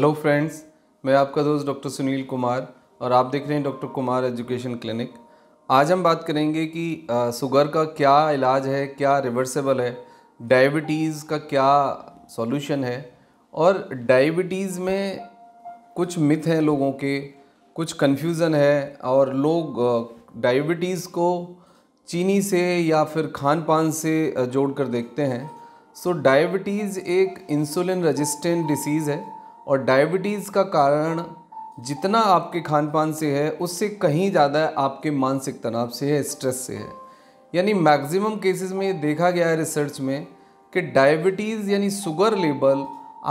hello friends मैं आपका दोस्त डॉक्टर सुनील कुमार और आप देख रहे हैं डॉक्टर कुमार एजुकेशन क्लिनिक आज हम बात करेंगे कि शुगर का क्या इलाज है क्या रिवर्सेबल है डायबिटीज़ का क्या सॉल्यूशन है और डायबिटीज़ में कुछ मिथ हैं लोगों के कुछ कन्फ्यूज़न है और लोग डायबिटीज़ को चीनी से या फिर खान पान से जोड़ कर देखते हैं सो so, डायबिटीज़ एक इंसुलिन रजिस्टेंट डिसीज़ है और डायबिटीज़ का कारण जितना आपके खान पान से है उससे कहीं ज़्यादा आपके मानसिक तनाव से है स्ट्रेस से है यानी मैक्सिमम केसेस में ये देखा गया है रिसर्च में कि डायबिटीज़ यानी शुगर लेवल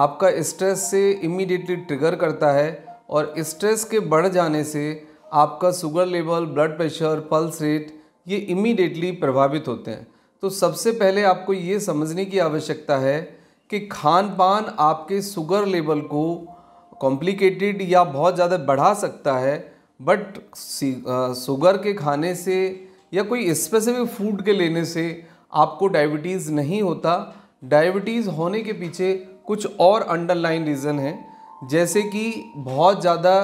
आपका स्ट्रेस से इमीडिएटली ट्रिगर करता है और स्ट्रेस के बढ़ जाने से आपका sugar level blood pressure pulse rate ये इमीडिएटली प्रभावित होते हैं तो सबसे पहले आपको ये समझने की आवश्यकता है कि खान पान आपके शुगर लेवल को कॉम्प्लिकेटेड या बहुत ज़्यादा बढ़ा सकता है बट शुगर के खाने से या कोई स्पेसिफिक फूड के लेने से आपको डायबिटीज़ नहीं होता डायबिटीज़ होने के पीछे कुछ और अंडरलाइन रीज़न है जैसे कि बहुत ज़्यादा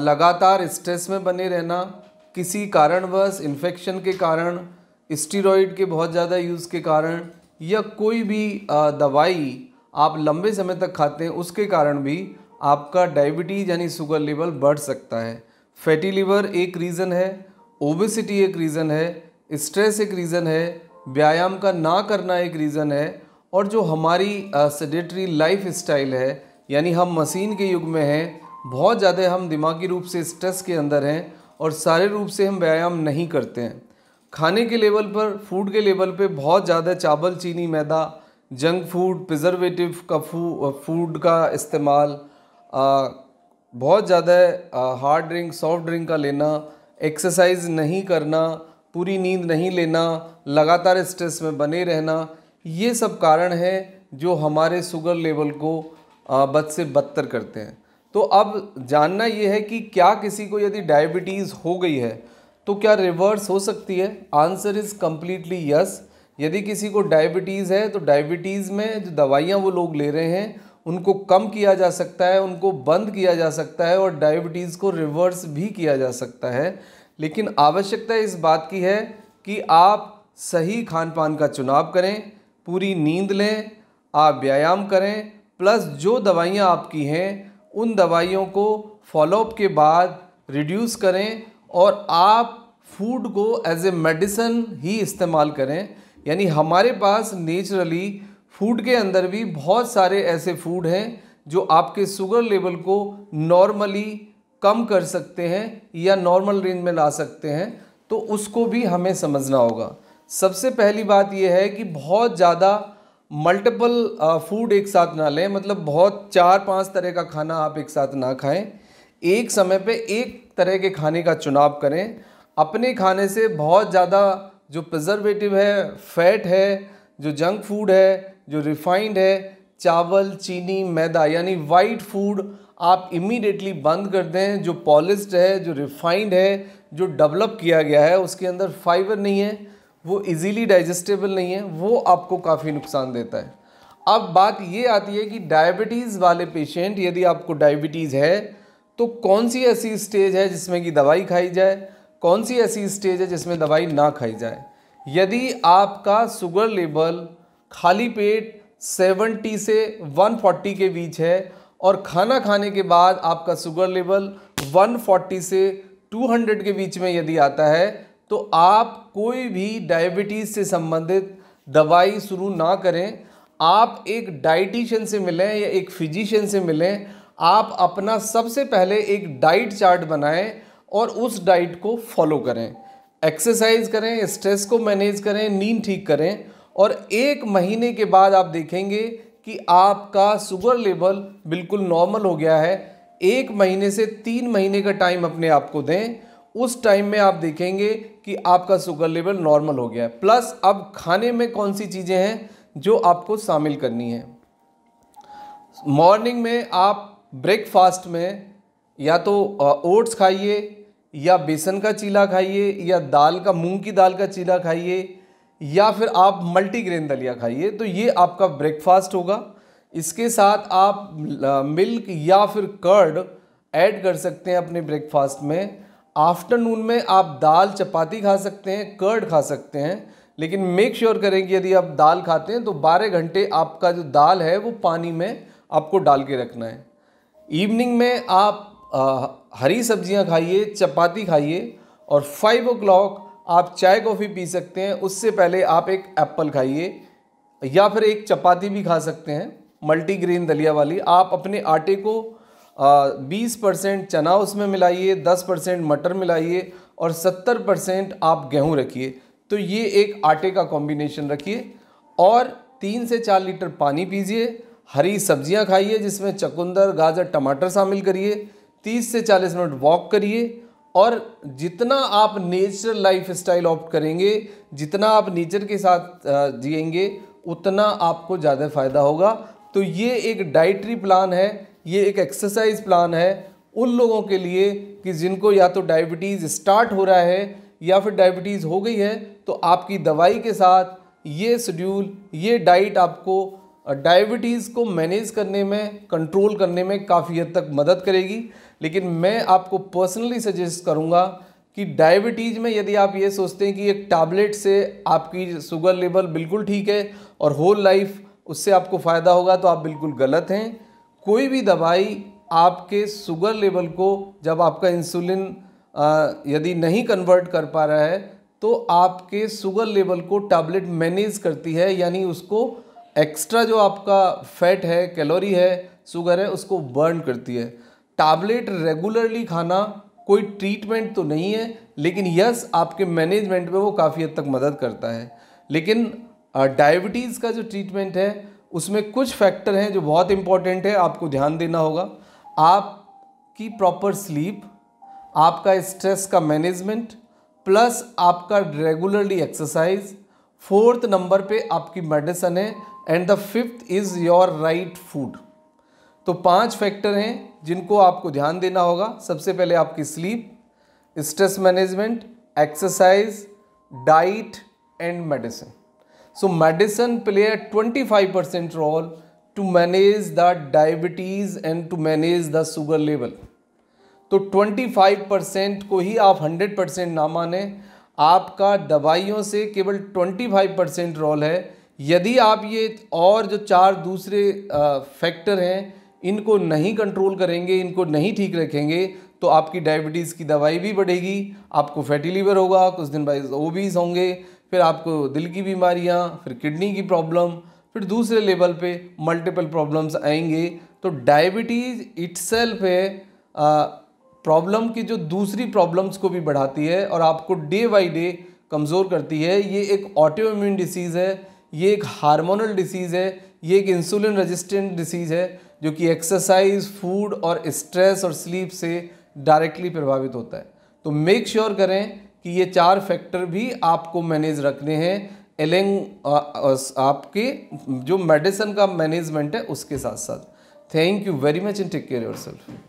लगातार स्ट्रेस में बने रहना किसी कारणवश इन्फेक्शन के कारण स्टीरोइड के बहुत ज़्यादा यूज़ के कारण या कोई भी दवाई आप लंबे समय तक खाते हैं उसके कारण भी आपका डायबिटीज़ यानी शुगर लेवल बढ़ सकता है फैटी लीवर एक रीज़न है ओबेसिटी एक रीज़न है स्ट्रेस एक रीज़न है व्यायाम का ना करना एक रीज़न है और जो हमारी सेडेटरी लाइफ स्टाइल है यानी हम मशीन के युग में हैं बहुत ज़्यादा हम दिमागी रूप से स्ट्रेस के अंदर हैं और सारे रूप से हम व्यायाम नहीं करते हैं खाने के लेवल पर फूड के लेवल पे बहुत ज़्यादा चावल चीनी मैदा जंक फूड प्रिजर्वेटिव का फू फूड का इस्तेमाल बहुत ज़्यादा हार्ड ड्रिंक सॉफ्ट ड्रिंक का लेना एक्सरसाइज नहीं करना पूरी नींद नहीं लेना लगातार स्ट्रेस में बने रहना ये सब कारण है जो हमारे शुगर लेवल को बद से बदतर करते हैं तो अब जानना ये है कि क्या किसी को यदि डायबिटीज़ हो गई है तो क्या रिवर्स हो सकती है आंसर इज़ कम्प्लीटली यस यदि किसी को डायबिटीज़ है तो डायबिटीज़ में जो दवाइयाँ वो लोग ले रहे हैं उनको कम किया जा सकता है उनको बंद किया जा सकता है और डायबिटीज़ को रिवर्स भी किया जा सकता है लेकिन आवश्यकता इस बात की है कि आप सही खान पान का चुनाव करें पूरी नींद लें आप व्यायाम करें प्लस जो दवाइयाँ आपकी हैं उन दवाइयों को फॉलोअप के बाद रिड्यूस करें और आप फूड को एज ए मेडिसन ही इस्तेमाल करें यानी हमारे पास नेचुरली फूड के अंदर भी बहुत सारे ऐसे फूड हैं जो आपके शुगर लेवल को नॉर्मली कम कर सकते हैं या नॉर्मल रेंज में ला सकते हैं तो उसको भी हमें समझना होगा सबसे पहली बात यह है कि बहुत ज़्यादा मल्टीपल फूड एक साथ ना लें मतलब बहुत चार पांच तरह का खाना आप एक साथ ना खाएं एक समय पे एक तरह के खाने का चुनाव करें अपने खाने से बहुत ज़्यादा जो प्रिजर्वेटिव है फैट है जो जंक फूड है जो रिफाइंड है चावल चीनी मैदा यानी वाइट फूड आप इमीडिएटली बंद कर दें जो पॉलिस्ड है जो रिफाइंड है जो डेवलप किया गया है उसके अंदर फाइबर नहीं है वो इजीली डाइजेस्टेबल नहीं है वो आपको काफ़ी नुकसान देता है अब बात ये आती है कि डायबिटीज़ वाले पेशेंट यदि आपको डायबिटीज़ है तो कौन सी ऐसी स्टेज है जिसमें कि दवाई खाई जाए कौन सी ऐसी स्टेज है जिसमें दवाई ना खाई जाए यदि आपका शुगर लेवल खाली पेट 70 से 140 के बीच है और खाना खाने के बाद आपका शुगर लेवल 140 से 200 के बीच में यदि आता है तो आप कोई भी डायबिटीज़ से संबंधित दवाई शुरू ना करें आप एक डाइटिशियन से मिलें या एक फिजिशियन से मिलें आप अपना सबसे पहले एक डाइट चार्ट बनाएं और उस डाइट को फॉलो करें एक्सरसाइज करें स्ट्रेस को मैनेज करें नींद ठीक करें और एक महीने के बाद आप देखेंगे कि आपका शुगर लेवल बिल्कुल नॉर्मल हो गया है एक महीने से तीन महीने का टाइम अपने आप को दें उस टाइम में आप देखेंगे कि आपका शुगर लेवल नॉर्मल हो गया है प्लस अब खाने में कौन सी चीज़ें हैं जो आपको शामिल करनी है मॉर्निंग में आप ब्रेकफास्ट में या तो ओट्स खाइए या बेसन का चीला खाइए या दाल का मूंग की दाल का चीला खाइए या फिर आप मल्टीग्रेन दलिया खाइए तो ये आपका ब्रेकफास्ट होगा इसके साथ आप मिल्क या फिर कर्ड ऐड कर सकते हैं अपने ब्रेकफास्ट में आफ्टरनून में आप दाल चपाती खा सकते हैं कर्ड खा सकते हैं लेकिन मेक श्योर sure करें कि यदि आप दाल खाते हैं तो 12 घंटे आपका जो दाल है वो पानी में आपको डाल के रखना है इवनिंग में आप आ, हरी सब्जियां खाइए चपाती खाइए और फाइव ओ आप चाय कॉफ़ी पी सकते हैं उससे पहले आप एक एप्पल खाइए या फिर एक चपाती भी खा सकते हैं मल्टीग्रेन दलिया वाली आप अपने आटे को बीस परसेंट चना उसमें मिलाइए दस परसेंट मटर मिलाइए और सत्तर परसेंट आप गेहूँ रखिए तो ये एक आटे का कॉम्बिनेशन रखिए और तीन से चार लीटर पानी पीजिए हरी सब्जियां खाइए जिसमें चकुंदर गाजर टमाटर शामिल करिए 30 से 40 मिनट वॉक करिए और जितना आप नेचुरल लाइफ स्टाइल ऑप्ट करेंगे जितना आप नेचर के साथ जिएंगे उतना आपको ज़्यादा फ़ायदा होगा तो ये एक डाइट्री प्लान है ये एक एक्सरसाइज प्लान है उन लोगों के लिए कि जिनको या तो डायबिटीज़ स्टार्ट हो रहा है या फिर डायबिटीज़ हो गई है तो आपकी दवाई के साथ ये शेड्यूल ये डाइट आपको डायबिटीज़ को मैनेज करने में कंट्रोल करने में काफ़ी हद तक मदद करेगी लेकिन मैं आपको पर्सनली सजेस्ट करूँगा कि डायबिटीज़ में यदि आप ये सोचते हैं कि एक टैबलेट से आपकी शुगर लेवल बिल्कुल ठीक है और होल लाइफ उससे आपको फ़ायदा होगा तो आप बिल्कुल गलत हैं कोई भी दवाई आपके शुगर लेवल को जब आपका इंसुलिन यदि नहीं कन्वर्ट कर पा रहा है तो आपके शुगर लेवल को टैबलेट मैनेज करती है यानी उसको एक्स्ट्रा जो आपका फैट है कैलोरी है शुगर है उसको बर्न करती है टैबलेट रेगुलरली खाना कोई ट्रीटमेंट तो नहीं है लेकिन यस आपके मैनेजमेंट में वो काफ़ी हद तक मदद करता है लेकिन डायबिटीज़ का जो ट्रीटमेंट है उसमें कुछ फैक्टर हैं जो बहुत इम्पॉर्टेंट है आपको ध्यान देना होगा आपकी प्रॉपर स्लीप आपका स्ट्रेस का मैनेजमेंट प्लस आपका रेगुलरली एक्सरसाइज फोर्थ नंबर पे आपकी मेडिसन है and the fifth is your right food तो पांच फैक्टर हैं जिनको आपको ध्यान देना होगा सबसे पहले आपकी sleep stress management exercise diet and medicine so medicine play a 25 percent role to manage the diabetes and to manage the sugar level तो 25 परसेंट को ही आप 100 परसेंट ना माने आपका दवाइयों से केवल 25 परसेंट रोल है यदि आप ये और जो चार दूसरे फैक्टर हैं इनको नहीं कंट्रोल करेंगे इनको नहीं ठीक रखेंगे तो आपकी डायबिटीज़ की दवाई भी बढ़ेगी आपको फैटी लीवर होगा कुछ दिन बाद ओबीज होंगे फिर आपको दिल की बीमारियां फिर किडनी की प्रॉब्लम फिर दूसरे लेवल पे मल्टीपल प्रॉब्लम्स आएंगे तो डायबिटीज़ इट्सेल्फ है प्रॉब्लम की जो दूसरी प्रॉब्लम्स को भी बढ़ाती है और आपको डे बाई डे कमज़ोर करती है ये एक ऑटो इम्यून डिसीज़ है ये एक हार्मोनल डिसीज़ है ये एक इंसुलिन रेजिस्टेंट डिसीज़ है जो कि एक्सरसाइज फूड और स्ट्रेस और स्लीप से डायरेक्टली प्रभावित होता है तो मेक श्योर sure करें कि ये चार फैक्टर भी आपको मैनेज रखने हैं एलेंग आपके जो मेडिसन का मैनेजमेंट है उसके साथ साथ thank you very much and take care your self